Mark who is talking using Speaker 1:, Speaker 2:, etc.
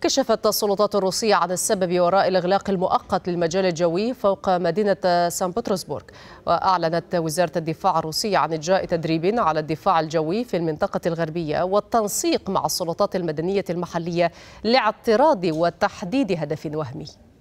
Speaker 1: كشفت السلطات الروسية عن السبب وراء الإغلاق المؤقت للمجال الجوي فوق مدينة سان بطرسبورغ وأعلنت وزارة الدفاع الروسية عن إجراء تدريب على الدفاع الجوي في المنطقة الغربية والتنسيق مع السلطات المدنية المحلية لاعتراض وتحديد هدف وهمي